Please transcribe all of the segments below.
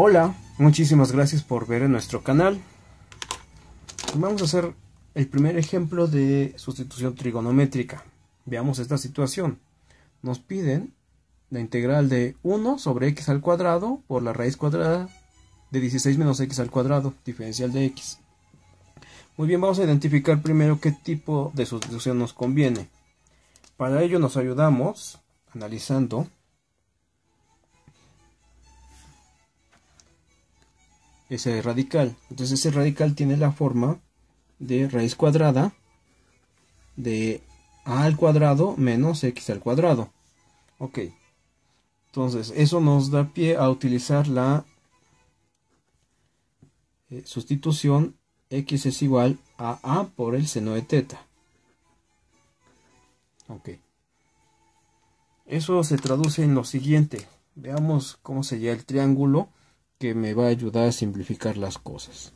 Hola, muchísimas gracias por ver en nuestro canal. Vamos a hacer el primer ejemplo de sustitución trigonométrica. Veamos esta situación. Nos piden la integral de 1 sobre x al cuadrado por la raíz cuadrada de 16 menos x al cuadrado, diferencial de x. Muy bien, vamos a identificar primero qué tipo de sustitución nos conviene. Para ello nos ayudamos analizando ese radical. Entonces ese radical tiene la forma de raíz cuadrada de a al cuadrado menos x al cuadrado. Ok. Entonces eso nos da pie a utilizar la eh, sustitución x es igual a a por el seno de teta. Ok. Eso se traduce en lo siguiente. Veamos cómo sería el triángulo que me va a ayudar a simplificar las cosas.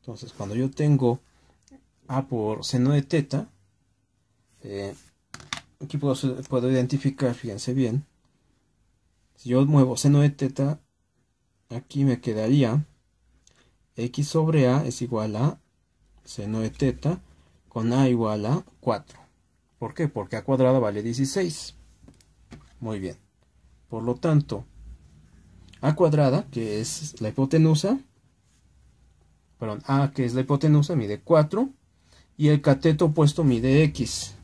Entonces, cuando yo tengo A por seno de teta, eh, aquí puedo, puedo identificar, fíjense bien, si yo muevo seno de teta, aquí me quedaría x sobre a es igual a seno de teta con a igual a 4. ¿Por qué? Porque a cuadrada vale 16. Muy bien. Por lo tanto, A cuadrada, que es la hipotenusa, perdón, A, que es la hipotenusa, mide 4, y el cateto opuesto mide X.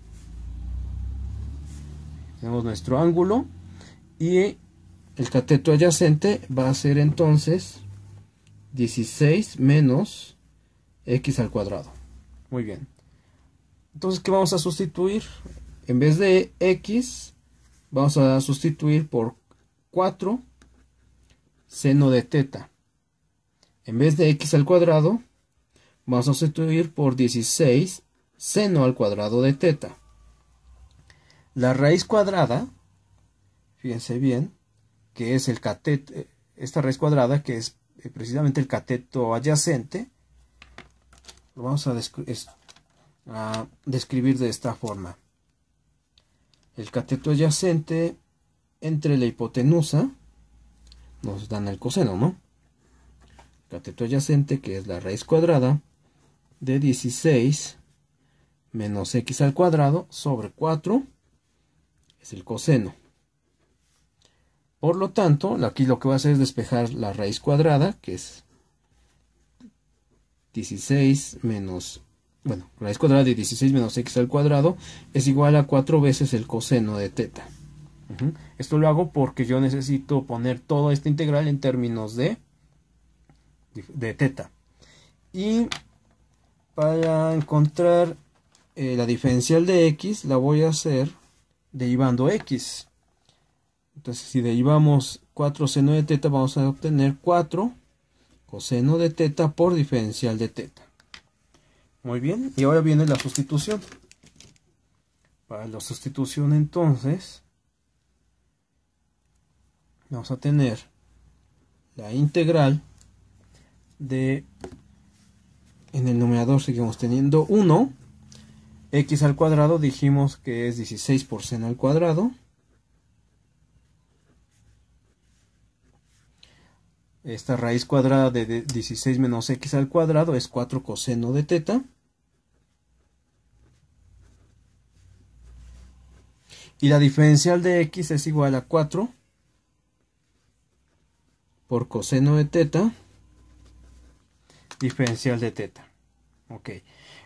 Tenemos nuestro ángulo, y el cateto adyacente va a ser entonces 16 menos X al cuadrado. Muy bien. Entonces, ¿qué vamos a sustituir? En vez de X, vamos a sustituir por 4 seno de teta. En vez de x al cuadrado, vamos a sustituir por 16 seno al cuadrado de teta. La raíz cuadrada, fíjense bien, que es el cateto, esta raíz cuadrada que es eh, precisamente el cateto adyacente, lo vamos a, a describir de esta forma el cateto adyacente entre la hipotenusa nos dan el coseno, ¿no? El cateto adyacente que es la raíz cuadrada de 16 menos x al cuadrado sobre 4 es el coseno. Por lo tanto, aquí lo que voy a hacer es despejar la raíz cuadrada, que es 16 menos bueno, raíz cuadrada de 16 menos x al cuadrado es igual a 4 veces el coseno de teta. Esto lo hago porque yo necesito poner toda esta integral en términos de, de teta. Y para encontrar eh, la diferencial de x la voy a hacer derivando x. Entonces si derivamos 4 seno de teta vamos a obtener 4 coseno de teta por diferencial de teta. Muy bien, y ahora viene la sustitución. Para la sustitución entonces, vamos a tener la integral de, en el numerador seguimos teniendo 1, x al cuadrado dijimos que es 16 por seno al cuadrado, esta raíz cuadrada de 16 menos x al cuadrado es 4 coseno de teta, y la diferencial de x es igual a 4 por coseno de teta diferencial de teta. Ok.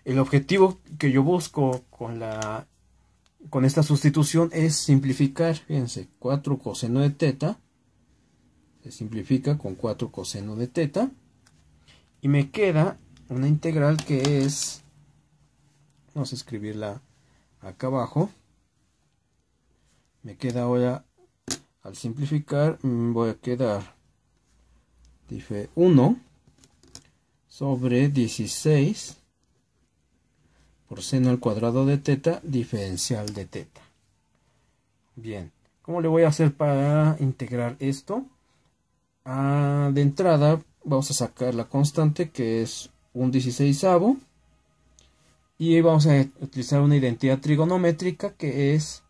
El objetivo que yo busco con la con esta sustitución es simplificar, fíjense, 4 coseno de teta se simplifica con 4 coseno de teta y me queda una integral que es vamos a escribirla acá abajo me queda ahora al simplificar mm, voy a quedar 1 sobre 16 por seno al cuadrado de teta diferencial de teta bien ¿cómo le voy a hacer para integrar esto? Ah, de entrada vamos a sacar la constante que es un 16 y vamos a utilizar una identidad trigonométrica que es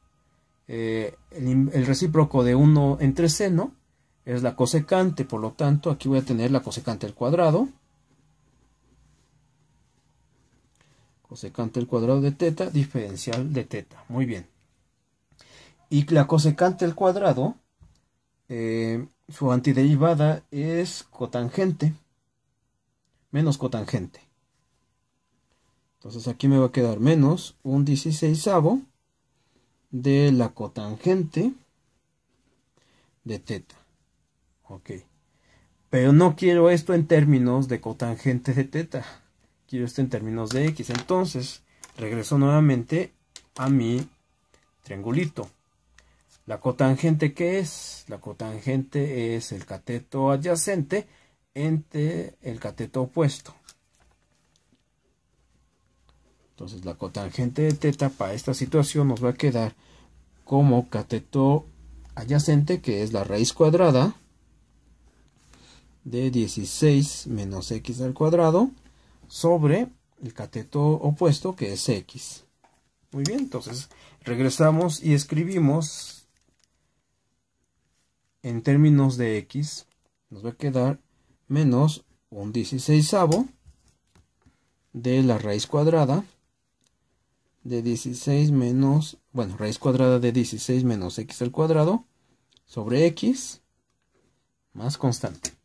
eh, el, recíproco de 1 entre seno es la cosecante, por lo tanto aquí voy a tener la cosecante al cuadrado. Cosecante al cuadrado de teta, diferencial de teta. Muy bien. Y la cosecante al cuadrado, eh, su antiderivada es cotangente, menos cotangente. Entonces aquí me va a quedar menos un dieciséisavo de la cotangente de teta. Ok. Pero no quiero esto en términos de cotangente de teta. Quiero esto en términos de x. Entonces, regreso nuevamente a mi triangulito. La cotangente que es? La cotangente es el cateto adyacente entre el cateto opuesto. Entonces la cotangente de teta para esta situación nos va a quedar como cateto adyacente, que es la raíz cuadrada de 16 menos x al cuadrado sobre el cateto opuesto que es x. Muy bien, entonces regresamos y escribimos en términos de x, nos va a quedar menos un 16 de la raíz cuadrada de 16 menos, bueno, raíz cuadrada de 16 menos x al cuadrado sobre x más constante.